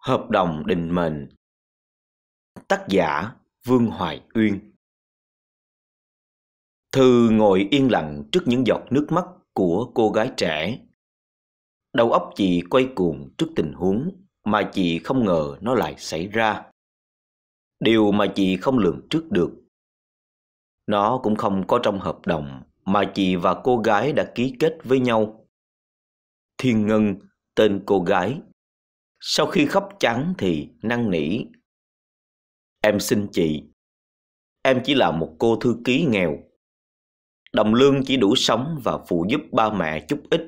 Hợp đồng định mệnh Tác giả Vương Hoài Uyên Thư ngồi yên lặng trước những giọt nước mắt của cô gái trẻ. Đầu óc chị quay cuồng trước tình huống mà chị không ngờ nó lại xảy ra. Điều mà chị không lường trước được. Nó cũng không có trong hợp đồng mà chị và cô gái đã ký kết với nhau. Thiên Ngân, tên cô gái, sau khi khóc trắng thì năn nỉ. Em xin chị, em chỉ là một cô thư ký nghèo. Đồng lương chỉ đủ sống và phụ giúp ba mẹ chút ít.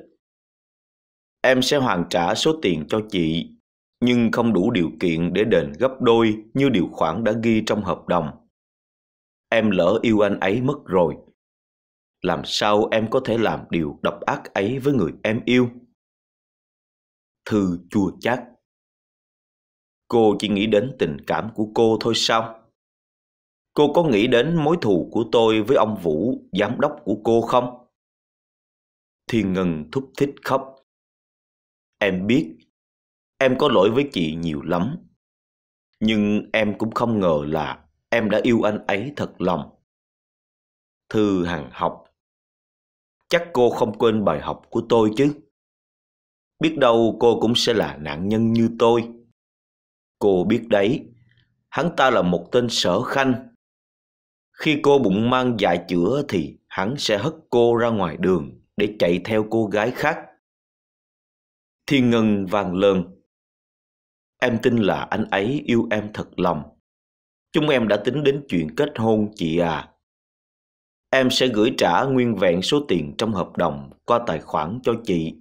Em sẽ hoàn trả số tiền cho chị, nhưng không đủ điều kiện để đền gấp đôi như điều khoản đã ghi trong hợp đồng. Em lỡ yêu anh ấy mất rồi. Làm sao em có thể làm điều độc ác ấy với người em yêu? Thư chua chát Cô chỉ nghĩ đến tình cảm của cô thôi sao? Cô có nghĩ đến mối thù của tôi với ông Vũ, giám đốc của cô không? Thiên Ngân thúc thích khóc. Em biết, em có lỗi với chị nhiều lắm. Nhưng em cũng không ngờ là em đã yêu anh ấy thật lòng. Thư Hằng học. Chắc cô không quên bài học của tôi chứ. Biết đâu cô cũng sẽ là nạn nhân như tôi. Cô biết đấy, hắn ta là một tên sở khanh. Khi cô bụng mang dạ chữa thì hắn sẽ hất cô ra ngoài đường để chạy theo cô gái khác. Thiên Ngân vàng lơn. Em tin là anh ấy yêu em thật lòng. Chúng em đã tính đến chuyện kết hôn chị à. Em sẽ gửi trả nguyên vẹn số tiền trong hợp đồng qua tài khoản cho chị.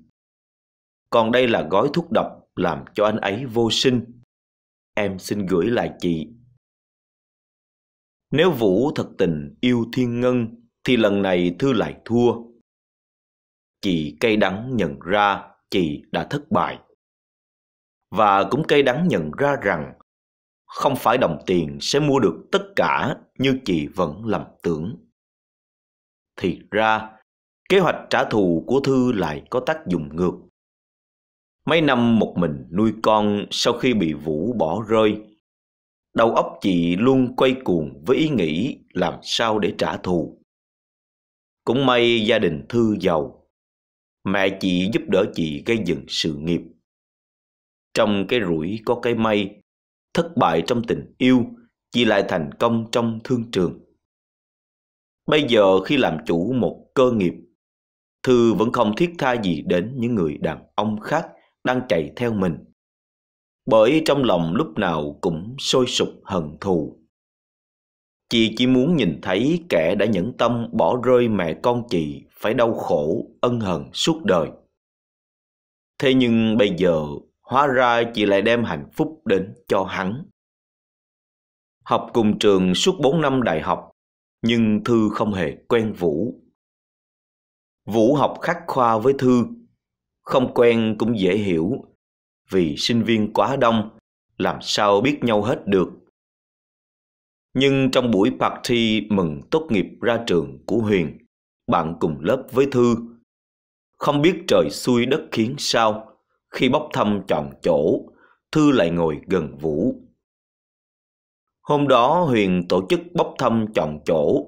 Còn đây là gói thuốc độc làm cho anh ấy vô sinh em xin gửi lại chị. Nếu Vũ thật tình yêu Thiên Ngân thì lần này Thư lại thua. Chị cay đắng nhận ra chị đã thất bại. Và cũng cay đắng nhận ra rằng không phải đồng tiền sẽ mua được tất cả như chị vẫn lầm tưởng. Thì ra, kế hoạch trả thù của Thư lại có tác dụng ngược. Mấy năm một mình nuôi con sau khi bị Vũ bỏ rơi, đầu óc chị luôn quay cuồng với ý nghĩ làm sao để trả thù. Cũng may gia đình thư giàu, mẹ chị giúp đỡ chị gây dựng sự nghiệp. Trong cái rủi có cái may, thất bại trong tình yêu, chị lại thành công trong thương trường. Bây giờ khi làm chủ một cơ nghiệp, Thư vẫn không thiết tha gì đến những người đàn ông khác đang chạy theo mình. Bởi trong lòng lúc nào cũng sôi sục hận thù. Chị chỉ muốn nhìn thấy kẻ đã nhẫn tâm bỏ rơi mẹ con chị phải đau khổ, ân hận suốt đời. Thế nhưng bây giờ, hóa ra chị lại đem hạnh phúc đến cho hắn. Học cùng trường suốt bốn năm đại học, nhưng Thư không hề quen Vũ. Vũ học khắc khoa với Thư không quen cũng dễ hiểu vì sinh viên quá đông làm sao biết nhau hết được nhưng trong buổi party mừng tốt nghiệp ra trường của huyền bạn cùng lớp với thư không biết trời xuôi đất khiến sao khi bốc thăm chọn chỗ thư lại ngồi gần vũ hôm đó huyền tổ chức bốc thăm chọn chỗ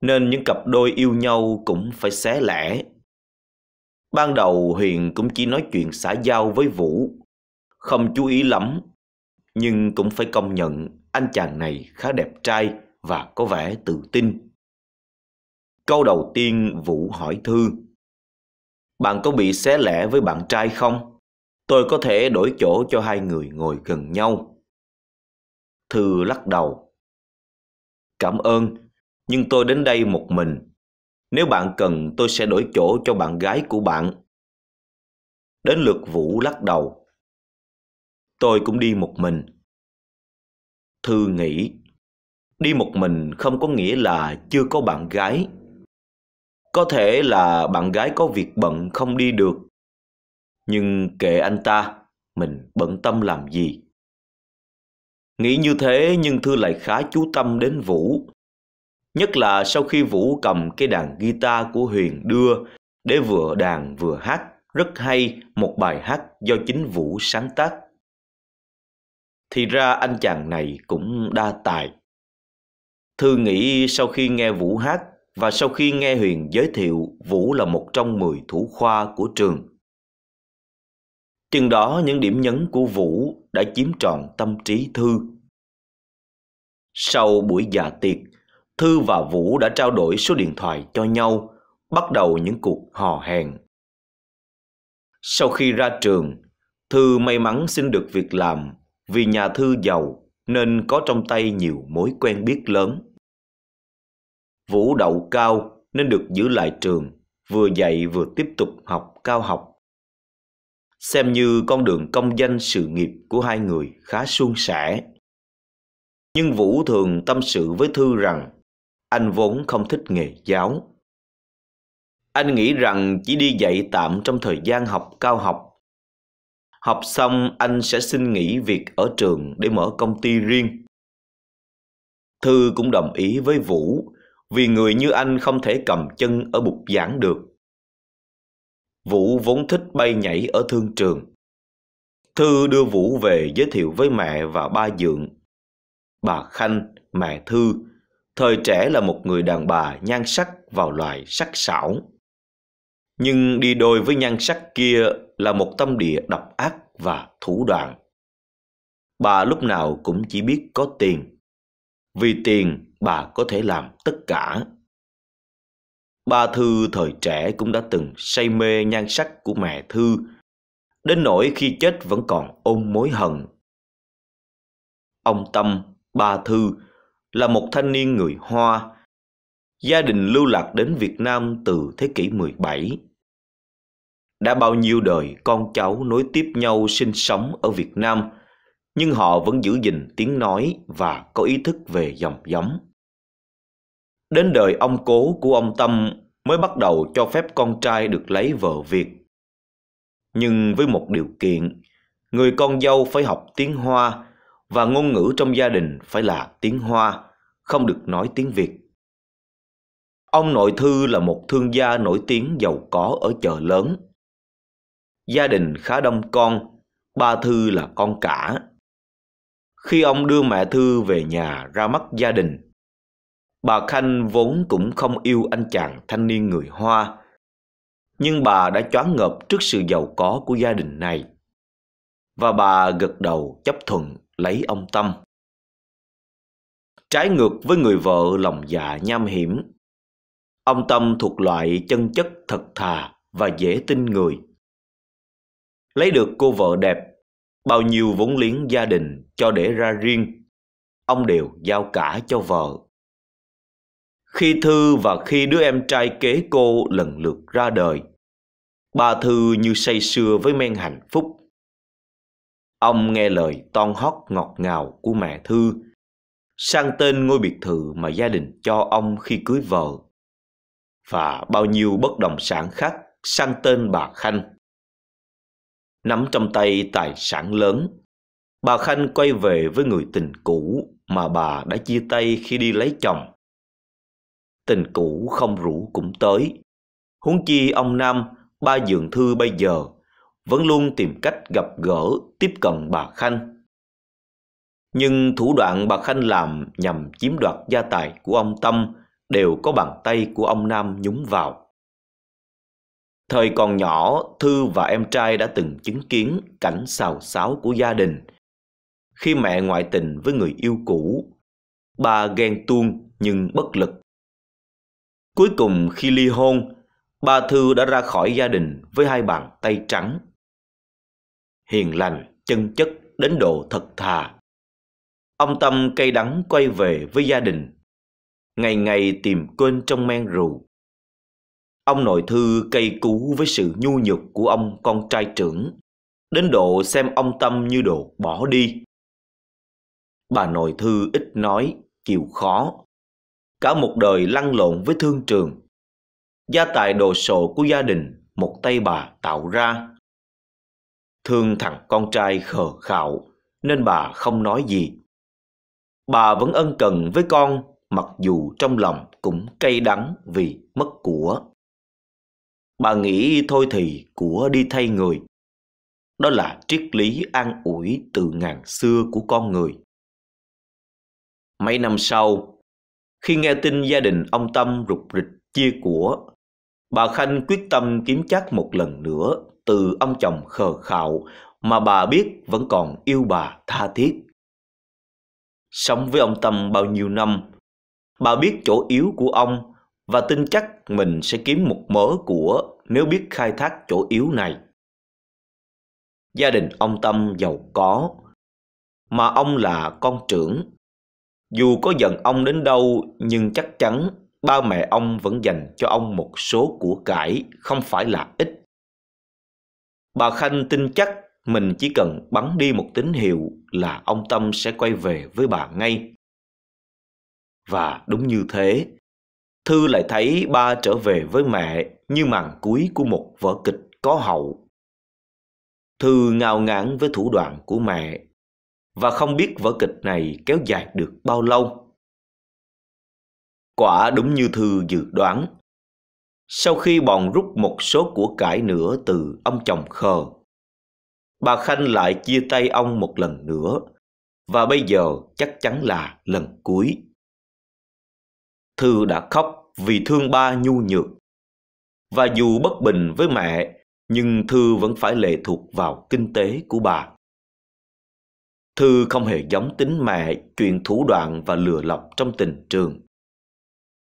nên những cặp đôi yêu nhau cũng phải xé lẻ Ban đầu Huyền cũng chỉ nói chuyện xã giao với Vũ, không chú ý lắm, nhưng cũng phải công nhận anh chàng này khá đẹp trai và có vẻ tự tin. Câu đầu tiên Vũ hỏi Thư. Bạn có bị xé lẻ với bạn trai không? Tôi có thể đổi chỗ cho hai người ngồi gần nhau. Thư lắc đầu. Cảm ơn, nhưng tôi đến đây một mình nếu bạn cần tôi sẽ đổi chỗ cho bạn gái của bạn. Đến lượt Vũ lắc đầu. Tôi cũng đi một mình. Thư nghĩ, đi một mình không có nghĩa là chưa có bạn gái. Có thể là bạn gái có việc bận không đi được. Nhưng kệ anh ta, mình bận tâm làm gì? Nghĩ như thế nhưng Thư lại khá chú tâm đến Vũ nhất là sau khi Vũ cầm cái đàn guitar của Huyền đưa để vừa đàn vừa hát rất hay một bài hát do chính Vũ sáng tác. Thì ra anh chàng này cũng đa tài. Thư nghĩ sau khi nghe Vũ hát và sau khi nghe Huyền giới thiệu Vũ là một trong 10 thủ khoa của trường. Chừng đó những điểm nhấn của Vũ đã chiếm trọn tâm trí Thư. Sau buổi dạ tiệc, Thư và Vũ đã trao đổi số điện thoại cho nhau, bắt đầu những cuộc hò hẹn. Sau khi ra trường, Thư may mắn xin được việc làm vì nhà Thư giàu nên có trong tay nhiều mối quen biết lớn. Vũ đậu cao nên được giữ lại trường, vừa dạy vừa tiếp tục học cao học. Xem như con đường công danh sự nghiệp của hai người khá suôn sẻ. Nhưng Vũ thường tâm sự với Thư rằng anh vốn không thích nghề giáo. Anh nghĩ rằng chỉ đi dạy tạm trong thời gian học cao học. Học xong anh sẽ xin nghỉ việc ở trường để mở công ty riêng. Thư cũng đồng ý với Vũ vì người như anh không thể cầm chân ở bục giảng được. Vũ vốn thích bay nhảy ở thương trường. Thư đưa Vũ về giới thiệu với mẹ và ba Dượng. Bà Khanh, mẹ Thư thời trẻ là một người đàn bà nhan sắc vào loại sắc sảo. Nhưng đi đôi với nhan sắc kia là một tâm địa độc ác và thủ đoạn. Bà lúc nào cũng chỉ biết có tiền. Vì tiền, bà có thể làm tất cả. Ba Thư thời trẻ cũng đã từng say mê nhan sắc của mẹ Thư, đến nỗi khi chết vẫn còn ôm mối hận. Ông Tâm, ba Thư là một thanh niên người Hoa. Gia đình lưu lạc đến Việt Nam từ thế kỷ 17. Đã bao nhiêu đời con cháu nối tiếp nhau sinh sống ở Việt Nam, nhưng họ vẫn giữ gìn tiếng nói và có ý thức về dòng giống. Đến đời ông cố của ông Tâm mới bắt đầu cho phép con trai được lấy vợ Việt. Nhưng với một điều kiện, người con dâu phải học tiếng Hoa và ngôn ngữ trong gia đình phải là tiếng Hoa, không được nói tiếng Việt. Ông nội Thư là một thương gia nổi tiếng giàu có ở chợ lớn. Gia đình khá đông con, ba Thư là con cả. Khi ông đưa mẹ Thư về nhà ra mắt gia đình, bà Khanh vốn cũng không yêu anh chàng thanh niên người Hoa, nhưng bà đã choáng ngợp trước sự giàu có của gia đình này. Và bà gật đầu chấp thuận lấy ông Tâm. Trái ngược với người vợ lòng dạ nham hiểm, ông Tâm thuộc loại chân chất thật thà và dễ tin người. Lấy được cô vợ đẹp, bao nhiêu vốn liếng gia đình cho để ra riêng, ông đều giao cả cho vợ. Khi Thư và khi đứa em trai kế cô lần lượt ra đời, bà Thư như say sưa với men hạnh phúc Ông nghe lời ton hót ngọt ngào của mẹ Thư, sang tên ngôi biệt thự mà gia đình cho ông khi cưới vợ và bao nhiêu bất động sản khác sang tên bà Khanh. Nắm trong tay tài sản lớn, bà Khanh quay về với người tình cũ mà bà đã chia tay khi đi lấy chồng. Tình cũ không rủ cũng tới. Huống chi ông Nam, ba dượng thư bây giờ vẫn luôn tìm cách gặp gỡ, tiếp cận bà Khanh. Nhưng thủ đoạn bà Khanh làm nhằm chiếm đoạt gia tài của ông Tâm đều có bàn tay của ông Nam nhúng vào. Thời còn nhỏ, Thư và em trai đã từng chứng kiến cảnh xào xáo của gia đình. Khi mẹ ngoại tình với người yêu cũ, bà ghen tuông nhưng bất lực. Cuối cùng khi ly hôn, bà Thư đã ra khỏi gia đình với hai bàn tay trắng hiền lành, chân chất đến độ thật thà. Ông Tâm cay đắng quay về với gia đình, ngày ngày tìm quên trong men rượu. Ông nội thư cây cú với sự nhu nhược của ông con trai trưởng, đến độ xem ông Tâm như đồ bỏ đi. Bà nội thư ít nói, chịu khó. Cả một đời lăn lộn với thương trường. Gia tài đồ sộ của gia đình một tay bà tạo ra Thương thằng con trai khờ khạo nên bà không nói gì. Bà vẫn ân cần với con mặc dù trong lòng cũng cay đắng vì mất của. Bà nghĩ thôi thì của đi thay người. Đó là triết lý an ủi từ ngàn xưa của con người. Mấy năm sau, khi nghe tin gia đình ông Tâm rục rịch chia của, bà Khanh quyết tâm kiếm chắc một lần nữa từ ông chồng khờ khạo mà bà biết vẫn còn yêu bà tha thiết. Sống với ông Tâm bao nhiêu năm, bà biết chỗ yếu của ông và tin chắc mình sẽ kiếm một mớ của nếu biết khai thác chỗ yếu này. Gia đình ông Tâm giàu có, mà ông là con trưởng. Dù có giận ông đến đâu nhưng chắc chắn ba mẹ ông vẫn dành cho ông một số của cải không phải là ít. Bà Khanh tin chắc mình chỉ cần bắn đi một tín hiệu là ông Tâm sẽ quay về với bà ngay. Và đúng như thế, Thư lại thấy ba trở về với mẹ như màn cuối của một vở kịch có hậu. Thư ngao ngán với thủ đoạn của mẹ và không biết vở kịch này kéo dài được bao lâu. Quả đúng như Thư dự đoán, sau khi bọn rút một số của cải nữa từ ông chồng khờ. Bà Khanh lại chia tay ông một lần nữa, và bây giờ chắc chắn là lần cuối. Thư đã khóc vì thương ba nhu nhược. Và dù bất bình với mẹ, nhưng Thư vẫn phải lệ thuộc vào kinh tế của bà. Thư không hề giống tính mẹ chuyện thủ đoạn và lừa lọc trong tình trường.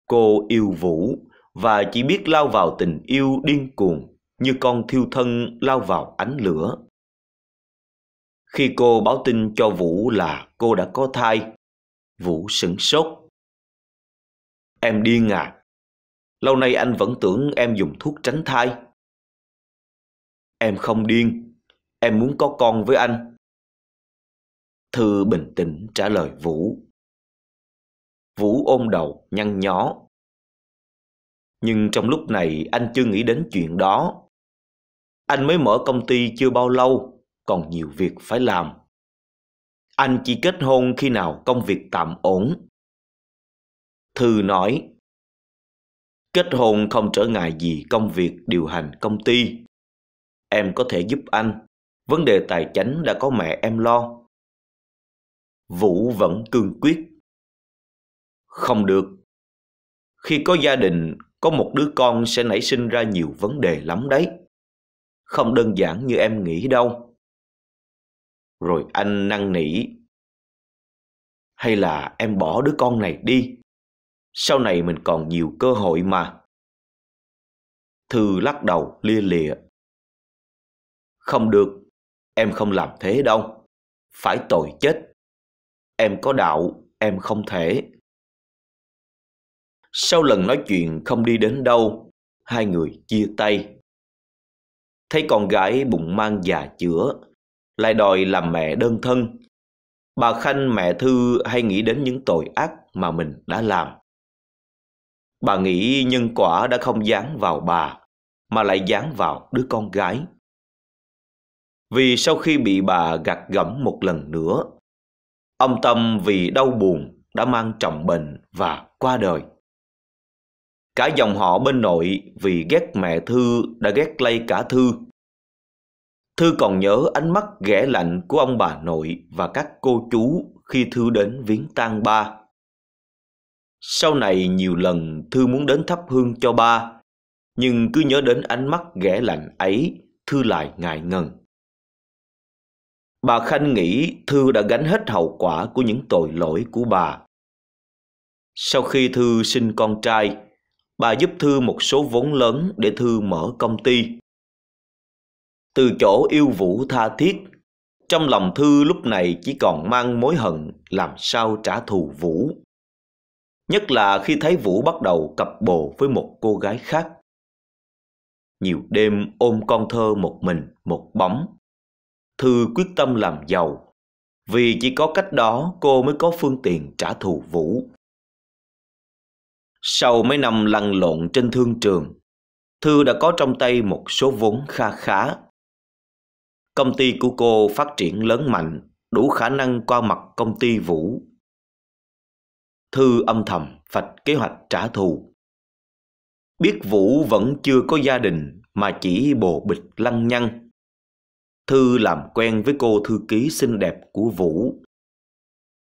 Cô yêu Vũ và chỉ biết lao vào tình yêu điên cuồng như con thiêu thân lao vào ánh lửa. Khi cô báo tin cho Vũ là cô đã có thai, Vũ sửng sốt. Em điên à? Lâu nay anh vẫn tưởng em dùng thuốc tránh thai. Em không điên, em muốn có con với anh. Thư bình tĩnh trả lời Vũ. Vũ ôm đầu nhăn nhó nhưng trong lúc này anh chưa nghĩ đến chuyện đó. Anh mới mở công ty chưa bao lâu, còn nhiều việc phải làm. Anh chỉ kết hôn khi nào công việc tạm ổn. Thư nói, kết hôn không trở ngại gì công việc điều hành công ty. Em có thể giúp anh, vấn đề tài chánh đã có mẹ em lo. Vũ vẫn cương quyết. Không được. Khi có gia đình, có một đứa con sẽ nảy sinh ra nhiều vấn đề lắm đấy. Không đơn giản như em nghĩ đâu. Rồi anh năn nỉ. Hay là em bỏ đứa con này đi. Sau này mình còn nhiều cơ hội mà. Thư lắc đầu lia lịa. Không được, em không làm thế đâu. Phải tội chết. Em có đạo, em không thể. Sau lần nói chuyện không đi đến đâu, hai người chia tay. Thấy con gái bụng mang già chữa, lại đòi làm mẹ đơn thân. Bà Khanh mẹ Thư hay nghĩ đến những tội ác mà mình đã làm. Bà nghĩ nhân quả đã không dán vào bà, mà lại dán vào đứa con gái. Vì sau khi bị bà gạt gẫm một lần nữa, ông Tâm vì đau buồn đã mang trọng bệnh và qua đời. Cả dòng họ bên nội vì ghét mẹ Thư đã ghét lây cả Thư. Thư còn nhớ ánh mắt ghẻ lạnh của ông bà nội và các cô chú khi Thư đến viếng tang ba. Sau này nhiều lần Thư muốn đến thắp hương cho ba, nhưng cứ nhớ đến ánh mắt ghẻ lạnh ấy, Thư lại ngại ngần. Bà Khanh nghĩ Thư đã gánh hết hậu quả của những tội lỗi của bà. Sau khi Thư sinh con trai, bà giúp Thư một số vốn lớn để Thư mở công ty. Từ chỗ yêu Vũ tha thiết, trong lòng Thư lúc này chỉ còn mang mối hận làm sao trả thù Vũ. Nhất là khi thấy Vũ bắt đầu cặp bồ với một cô gái khác. Nhiều đêm ôm con thơ một mình, một bóng. Thư quyết tâm làm giàu, vì chỉ có cách đó cô mới có phương tiện trả thù Vũ. Sau mấy năm lăn lộn trên thương trường, Thư đã có trong tay một số vốn kha khá. Công ty của cô phát triển lớn mạnh, đủ khả năng qua mặt công ty Vũ. Thư âm thầm vạch kế hoạch trả thù. Biết Vũ vẫn chưa có gia đình mà chỉ bồ bịch lăng nhăng. Thư làm quen với cô thư ký xinh đẹp của Vũ.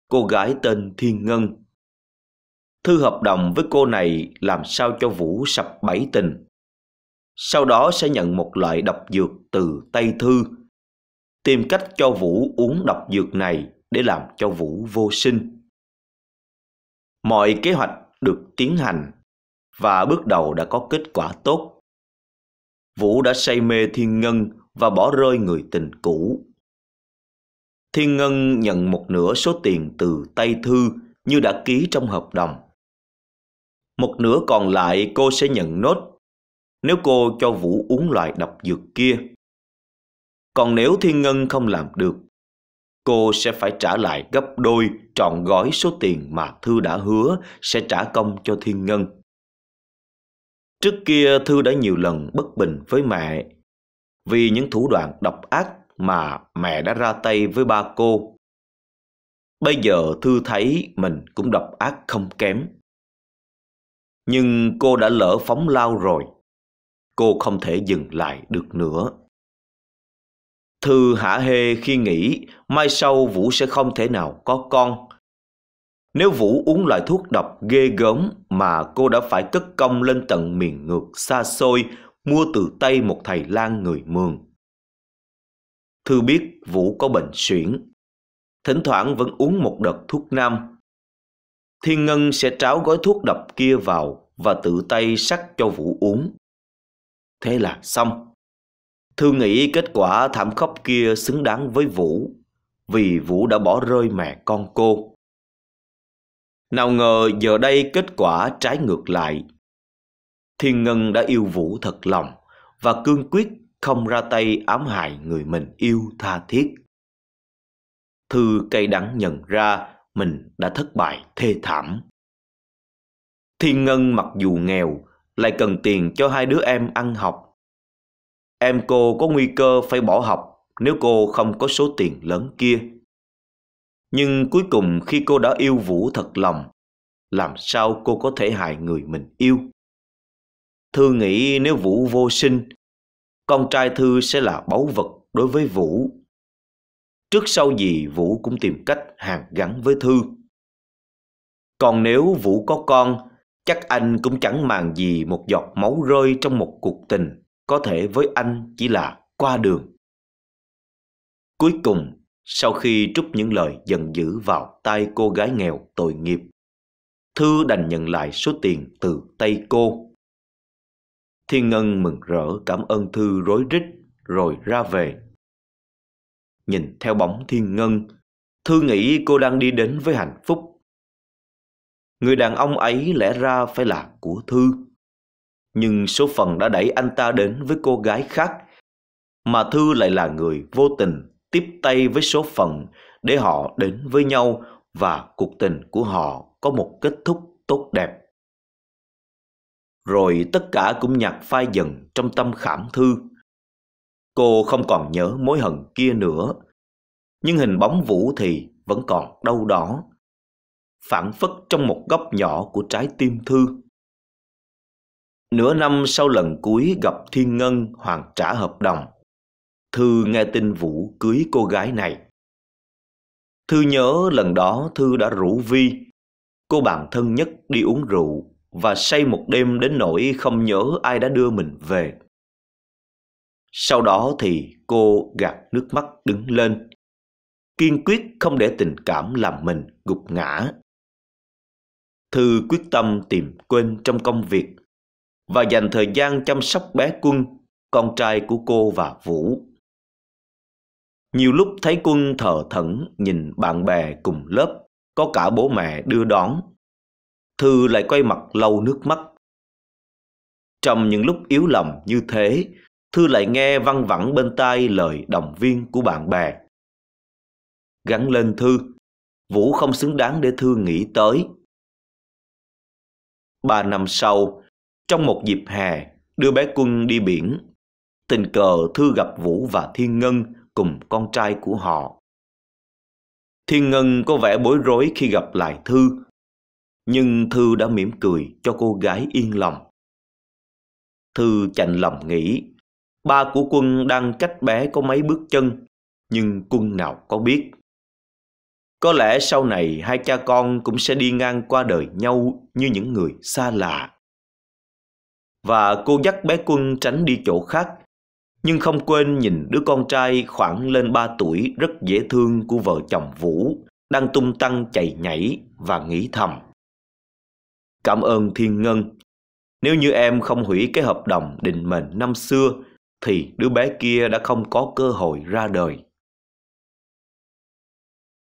Cô gái tên Thiên Ngân thư hợp đồng với cô này làm sao cho Vũ sập bẫy tình. Sau đó sẽ nhận một loại độc dược từ Tây Thư, tìm cách cho Vũ uống độc dược này để làm cho Vũ vô sinh. Mọi kế hoạch được tiến hành và bước đầu đã có kết quả tốt. Vũ đã say mê Thiên Ngân và bỏ rơi người tình cũ. Thiên Ngân nhận một nửa số tiền từ Tây Thư như đã ký trong hợp đồng. Một nửa còn lại cô sẽ nhận nốt nếu cô cho Vũ uống loại độc dược kia. Còn nếu Thiên Ngân không làm được, cô sẽ phải trả lại gấp đôi trọn gói số tiền mà Thư đã hứa sẽ trả công cho Thiên Ngân. Trước kia Thư đã nhiều lần bất bình với mẹ vì những thủ đoạn độc ác mà mẹ đã ra tay với ba cô. Bây giờ Thư thấy mình cũng độc ác không kém. Nhưng cô đã lỡ phóng lao rồi. Cô không thể dừng lại được nữa. Thư hả hê khi nghĩ mai sau Vũ sẽ không thể nào có con. Nếu Vũ uống loại thuốc độc ghê gớm mà cô đã phải cất công lên tận miền ngược xa xôi mua từ tay một thầy lang người mường. Thư biết Vũ có bệnh suyễn. Thỉnh thoảng vẫn uống một đợt thuốc nam Thiên Ngân sẽ tráo gói thuốc độc kia vào và tự tay sắc cho Vũ uống. Thế là xong. Thư nghĩ kết quả thảm khốc kia xứng đáng với Vũ, vì Vũ đã bỏ rơi mẹ con cô. Nào ngờ giờ đây kết quả trái ngược lại. Thiên Ngân đã yêu Vũ thật lòng và cương quyết không ra tay ám hại người mình yêu tha thiết. Thư cây đắng nhận ra mình đã thất bại thê thảm. Thiên Ngân mặc dù nghèo lại cần tiền cho hai đứa em ăn học. Em cô có nguy cơ phải bỏ học nếu cô không có số tiền lớn kia. Nhưng cuối cùng khi cô đã yêu Vũ thật lòng, làm sao cô có thể hại người mình yêu? Thư nghĩ nếu Vũ vô sinh, con trai Thư sẽ là báu vật đối với Vũ trước sau gì Vũ cũng tìm cách hàn gắn với Thư. Còn nếu Vũ có con, chắc anh cũng chẳng màng gì một giọt máu rơi trong một cuộc tình có thể với anh chỉ là qua đường. Cuối cùng, sau khi trút những lời giận dữ vào tay cô gái nghèo tội nghiệp, Thư đành nhận lại số tiền từ tay cô. Thiên Ngân mừng rỡ cảm ơn Thư rối rít rồi ra về nhìn theo bóng thiên ngân, thư nghĩ cô đang đi đến với hạnh phúc. Người đàn ông ấy lẽ ra phải là của Thư. Nhưng số phận đã đẩy anh ta đến với cô gái khác, mà Thư lại là người vô tình tiếp tay với số phận để họ đến với nhau và cuộc tình của họ có một kết thúc tốt đẹp. Rồi tất cả cũng nhạt phai dần trong tâm khảm Thư Cô không còn nhớ mối hận kia nữa, nhưng hình bóng Vũ thì vẫn còn đâu đó, phản phất trong một góc nhỏ của trái tim Thư. Nửa năm sau lần cuối gặp Thiên Ngân hoàn trả hợp đồng, Thư nghe tin Vũ cưới cô gái này. Thư nhớ lần đó Thư đã rủ Vi, cô bạn thân nhất đi uống rượu và say một đêm đến nỗi không nhớ ai đã đưa mình về. Sau đó thì cô gạt nước mắt đứng lên, kiên quyết không để tình cảm làm mình gục ngã. Thư quyết tâm tìm quên trong công việc và dành thời gian chăm sóc bé Quân, con trai của cô và Vũ. Nhiều lúc thấy Quân thờ thẫn nhìn bạn bè cùng lớp, có cả bố mẹ đưa đón. Thư lại quay mặt lau nước mắt. Trong những lúc yếu lòng như thế, Thư lại nghe văng vẳng bên tai lời động viên của bạn bè. Gắn lên Thư, Vũ không xứng đáng để Thư nghĩ tới. Ba năm sau, trong một dịp hè, đưa bé Quân đi biển. Tình cờ Thư gặp Vũ và Thiên Ngân cùng con trai của họ. Thiên Ngân có vẻ bối rối khi gặp lại Thư, nhưng Thư đã mỉm cười cho cô gái yên lòng. Thư chạnh lòng nghĩ Ba của quân đang cách bé có mấy bước chân, nhưng quân nào có biết. Có lẽ sau này hai cha con cũng sẽ đi ngang qua đời nhau như những người xa lạ. Và cô dắt bé quân tránh đi chỗ khác, nhưng không quên nhìn đứa con trai khoảng lên ba tuổi rất dễ thương của vợ chồng Vũ đang tung tăng chạy nhảy và nghĩ thầm. Cảm ơn Thiên Ngân, nếu như em không hủy cái hợp đồng định mệnh năm xưa thì đứa bé kia đã không có cơ hội ra đời